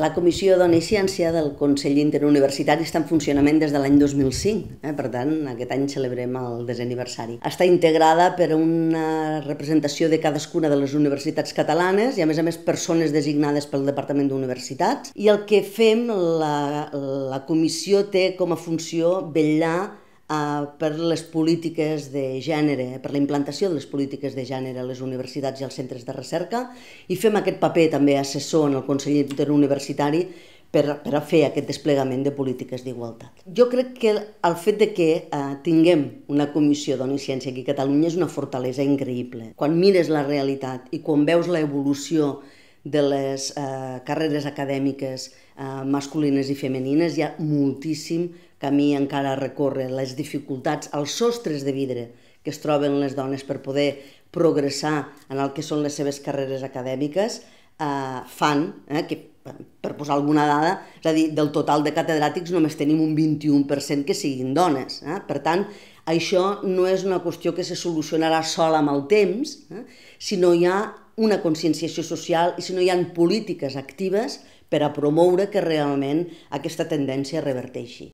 La Comissió Dona i Ciència del Consell Interuniversitari està en funcionament des de l'any 2005, eh? per tant, aquest any celebrem el aniversari. Està integrada per una representació de cadascuna de les universitats catalanes i, a més a més, persones designades pel Departament d'Universitats. I el que fem, la, la comissió té com a funció vetllar Eh, per les polítiques de gènere, eh, per la implantació de les polítiques de gènere a les universitats i als centres de recerca i fem aquest paper també assessor en el Consell Interuniversitari per, per a fer aquest desplegament de polítiques d'igualtat. Jo crec que el fet de que eh, tinguem una comissió d'Ona i Ciència aquí a Catalunya és una fortalesa increïble. Quan mires la realitat i quan veus l'evolució de les eh, carreres acadèmiques eh, masculines i femenines, hi ha moltíssim camí encara a recórrer, les dificultats, els sostres de vidre que es troben les dones per poder progressar en el que són les seves carreres acadèmiques, eh, fan eh, que per posar alguna dada, és a dir, del total de catedràtics només tenim un 21% que siguin dones. Eh? Per tant, això no és una qüestió que se solucionarà sola amb el temps, eh? sinó hi ha una conscienciació social i si no hi han polítiques actives per a promoure que realment aquesta tendència reverteixi.